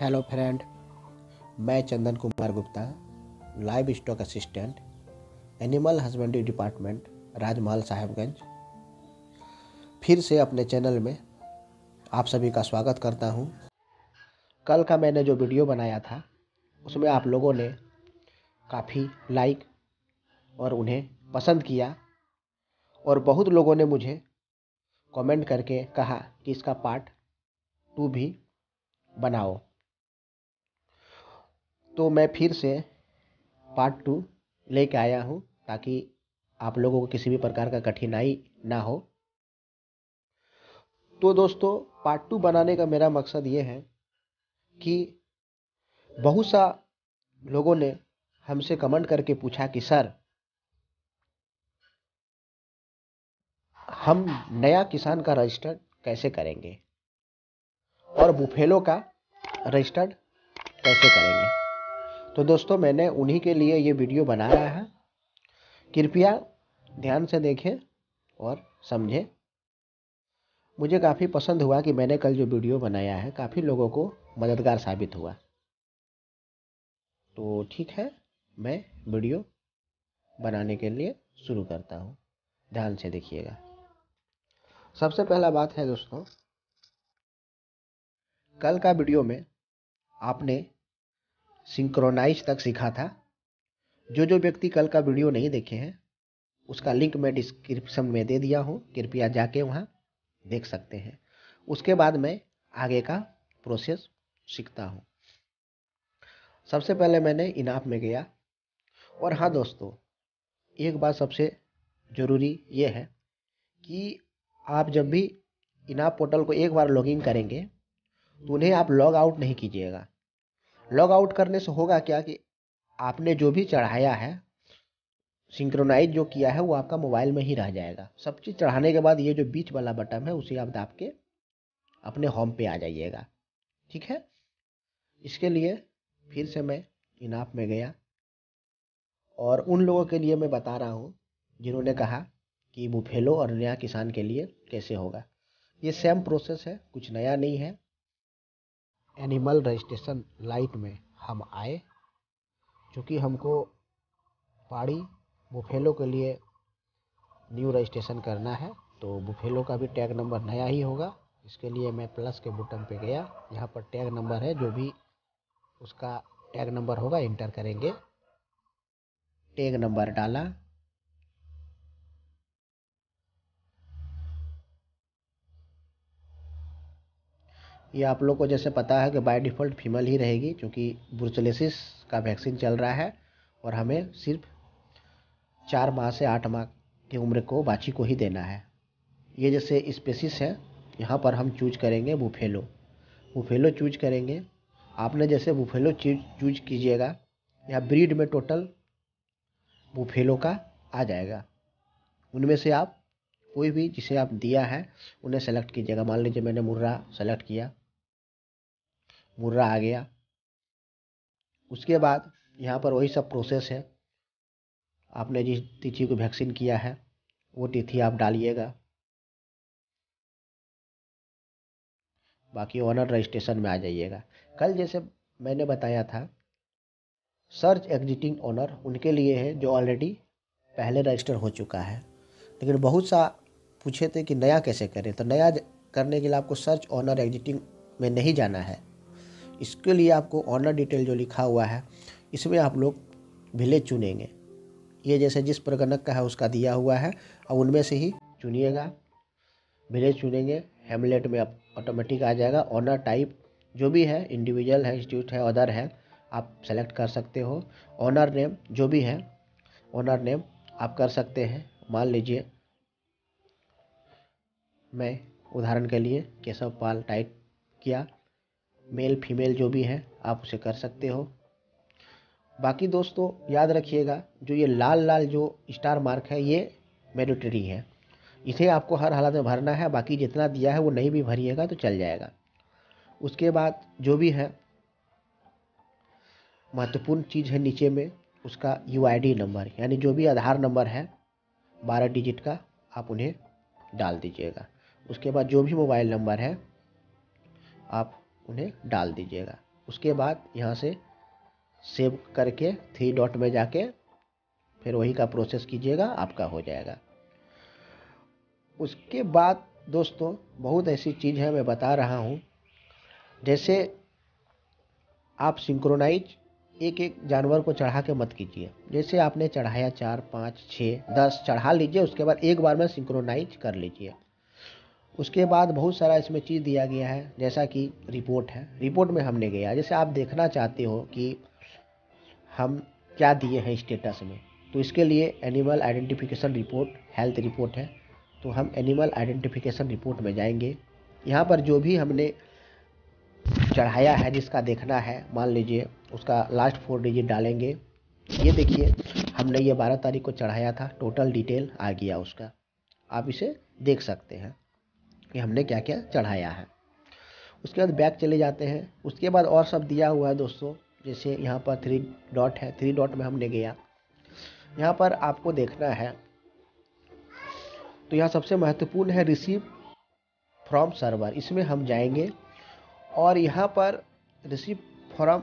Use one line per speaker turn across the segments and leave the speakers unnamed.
Hello friend मैं Chandan Kumar Gupta livestock assistant animal husbandry department Rajmahal Sahebganj फिर से अपने चैनल में आप सभी का स्वागत करता हूं। कल का मैंने जो वीडियो बनाया था उसमें आप लोगों ने काफ़ी लाइक और उन्हें पसंद किया और बहुत लोगों ने मुझे कमेंट करके कहा कि इसका पार्ट टू भी बनाओ तो मैं फिर से पार्ट टू ले आया हूँ ताकि आप लोगों को किसी भी प्रकार का कठिनाई ना हो तो दोस्तों पार्ट टू बनाने का मेरा मकसद ये है कि बहुत सा लोगों ने हमसे कमेंट करके पूछा कि सर हम नया किसान का रजिस्टर्ड कैसे करेंगे और बुफेलो का रजिस्टर्ड कैसे करेंगे तो दोस्तों मैंने उन्हीं के लिए ये वीडियो बनाया है कृपया ध्यान से देखें और समझें मुझे काफ़ी पसंद हुआ कि मैंने कल जो वीडियो बनाया है काफ़ी लोगों को मददगार साबित हुआ तो ठीक है मैं वीडियो बनाने के लिए शुरू करता हूँ ध्यान से देखिएगा सबसे पहला बात है दोस्तों कल का वीडियो में आपने सिंक्रोनाइज तक सीखा था जो जो व्यक्ति कल का वीडियो नहीं देखे हैं उसका लिंक मैं डिस्क्रिप्शन में दे दिया हूँ कृपया जाके वहाँ देख सकते हैं उसके बाद मैं आगे का प्रोसेस सीखता हूँ सबसे पहले मैंने इनाप में गया और हाँ दोस्तों एक बात सबसे ज़रूरी ये है कि आप जब भी इनाप पोर्टल को एक बार लॉगिन करेंगे तो उन्हें आप लॉग आउट नहीं कीजिएगा लॉग आउट करने से होगा क्या कि आपने जो भी चढ़ाया है सिंक्रोनाइज जो किया है वो आपका मोबाइल में ही रह जाएगा सब चीज़ चढ़ाने के बाद ये जो बीच वाला बटन है उसे आप दाप के अपने होम पे आ जाइएगा ठीक है इसके लिए फिर से मैं इन ऐप में गया और उन लोगों के लिए मैं बता रहा हूँ जिन्होंने कहा कि बुफेलो और नया किसान के लिए कैसे होगा ये सेम प्रोसेस है कुछ नया नहीं है एनिमल रजिस्ट्रेशन लाइट में हम आए चूँकि हमको पहाड़ी बुफेलो के लिए न्यू रजिस्ट्रेशन करना है तो बुफेलो का भी टैग नंबर नया ही होगा इसके लिए मैं प्लस के बटन पे गया यहाँ पर टैग नंबर है जो भी उसका टैग नंबर होगा इंटर करेंगे टैग नंबर डाला ये आप लोग को जैसे पता है कि बाय डिफ़ॉल्ट फीमेल ही रहेगी क्योंकि ब्रुचलेसिस का वैक्सीन चल रहा है और हमें सिर्फ चार माह से आठ माह की उम्र को बाछी को ही देना है ये जैसे स्पेसिस है यहाँ पर हम चूज करेंगे बुफेलो बुफेलो चूज करेंगे आपने जैसे बुफेलो चीज चूज कीजिएगा या ब्रीड में टोटल बुफेलो का आ जाएगा उनमें से आप कोई भी जिसे आप दिया है उन्हें सेलेक्ट कीजिएगा मान लीजिए मैंने मुर्रा सेलेक्ट किया मुर्रा आ गया उसके बाद यहाँ पर वही सब प्रोसेस है आपने जिस तिथि को वैक्सीन किया है वो तिथि आप डालिएगा बाकी ऑनर रजिस्ट्रेशन में आ जाइएगा कल जैसे मैंने बताया था सर्च एग्जिटिंग ऑनर उनके लिए है जो ऑलरेडी पहले रजिस्टर हो चुका है लेकिन बहुत सा पूछे थे कि नया कैसे करें तो नया करने के लिए आपको सर्च ऑनर एग्जिटिंग में नहीं जाना है इसके लिए आपको ऑनर डिटेल जो लिखा हुआ है इसमें आप लोग विलेज चुनेंगे ये जैसे जिस प्रगणक का है उसका दिया हुआ है और उनमें से ही चुनिएगा विलेज चुनेंगे हेमलेट में आप ऑटोमेटिक आ जाएगा ऑनर टाइप जो भी है इंडिविजुअल है इंस्टीट्यूट है अदर है आप सेलेक्ट कर सकते हो ऑनर नेम जो भी है ऑनर नेम आप कर सकते हैं मान लीजिए मैं उदाहरण के लिए केशव पाल टाइप किया मेल फीमेल जो भी है आप उसे कर सकते हो बाकी दोस्तों याद रखिएगा जो ये लाल लाल जो स्टार मार्क है ये मेडिटरी है इसे आपको हर हालत में भरना है बाकी जितना दिया है वो नहीं भी भरिएगा तो चल जाएगा उसके बाद जो भी है महत्वपूर्ण चीज़ है नीचे में उसका यू नंबर यानी जो भी आधार नंबर है बारह डिजिट का आप उन्हें डाल दीजिएगा उसके बाद जो भी मोबाइल नंबर है आप उन्हें डाल दीजिएगा उसके बाद यहाँ से सेव करके थ्री डॉट में जाके फिर वही का प्रोसेस कीजिएगा आपका हो जाएगा उसके बाद दोस्तों बहुत ऐसी चीज़ है मैं बता रहा हूँ जैसे आप सिंक्रोनाइज एक एक जानवर को चढ़ा के मत कीजिए जैसे आपने चढ़ाया चार पाँच छः दस चढ़ा लीजिए उसके बाद एक बार में सिंक्रोनाइज कर लीजिए उसके बाद बहुत सारा इसमें चीज़ दिया गया है जैसा कि रिपोर्ट है रिपोर्ट में हमने गया जैसे आप देखना चाहते हो कि हम क्या दिए हैं स्टेटस में तो इसके लिए animal identification report health report है तो हम एनिमल आइडेंटिफिकेशन रिपोर्ट में जाएंगे यहाँ पर जो भी हमने चढ़ाया है जिसका देखना है मान लीजिए उसका लास्ट फोर डिजिट डालेंगे ये देखिए हमने ये बारह तारीख को चढ़ाया था टोटल डिटेल आ गया उसका आप इसे देख सकते हैं कि हमने क्या क्या चढ़ाया है उसके बाद बैक चले जाते हैं उसके बाद और सब दिया हुआ है दोस्तों जैसे यहाँ पर थ्री डॉट है थ्री डॉट में हमने गया यहाँ पर आपको देखना है तो यहाँ सबसे महत्वपूर्ण है रिसीव फ्रॉम सर्वर इसमें हम जाएंगे और यहाँ पर रिसीव फ्रॉम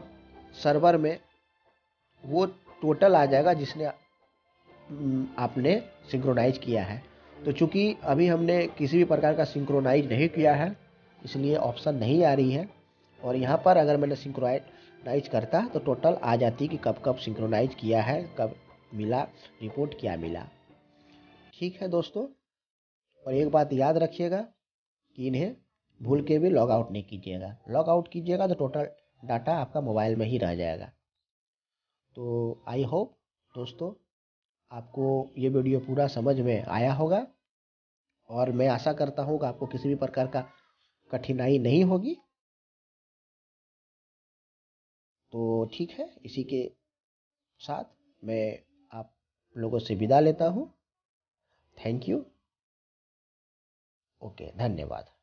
सर्वर में वो टोटल आ जाएगा जिसने हम्म, आपने सिंक्रोनाइज किया है तो चूँकि अभी हमने किसी भी प्रकार का सिंक्रोनाइज नहीं किया है इसलिए ऑप्शन नहीं आ रही है और यहाँ पर अगर मैंने सिंक्रोनाइज करता तो टोटल आ जाती कि कब कब सिंक्रोनाइज किया है कब मिला रिपोर्ट क्या मिला ठीक है दोस्तों और एक बात याद रखिएगा कि इन्हें भूल के भी लॉग आउट नहीं कीजिएगा लॉग आउट कीजिएगा तो टोटल डाटा आपका मोबाइल में ही रह जाएगा तो आई होप दोस्तों आपको ये वीडियो पूरा समझ में आया होगा और मैं आशा करता हूँ कि आपको किसी भी प्रकार का कठिनाई नहीं होगी तो ठीक है इसी के साथ मैं आप लोगों से विदा लेता हूँ थैंक यू ओके धन्यवाद